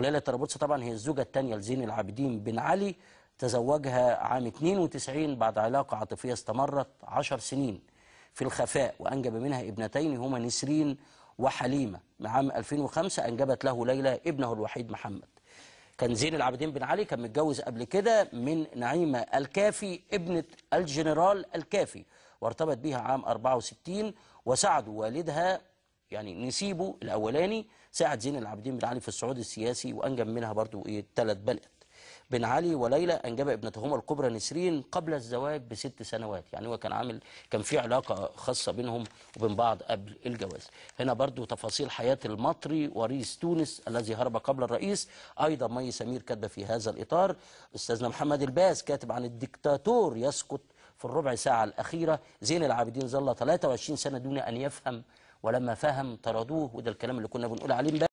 وليلى طرابلس طبعا هي الزوجة الثانية لزين العابدين بن علي تزوجها عام 92 بعد علاقة عاطفية استمرت 10 سنين في الخفاء وأنجب منها ابنتين هما نسرين وحليمة عام 2005 أنجبت له ليلى ابنه الوحيد محمد كان زين العابدين بن علي كان متجوز قبل كده من نعيمة الكافي ابنة الجنرال الكافي وارتبط بها عام 64 وساعد والدها يعني نسيبه الأولاني ساعة زين العابدين بن علي في الصعود السياسي وأنجب منها برضو إيه ثلاث بنات بن علي وليلى أنجب ابنتهما الكبرى نسرين قبل الزواج بست سنوات يعني هو كان عامل كان في علاقة خاصة بينهم وبين بعض قبل الجواز هنا برضو تفاصيل حياة المطري وريث تونس الذي هرب قبل الرئيس أيضا مي سمير كاتبة في هذا الإطار أستاذنا محمد الباز كاتب عن الدكتاتور يسقط في الربع ساعة الأخيرة زين العابدين ظل 23 سنة دون أن يفهم ولما فهم طردوه وده الكلام اللي كنا بنقول عليه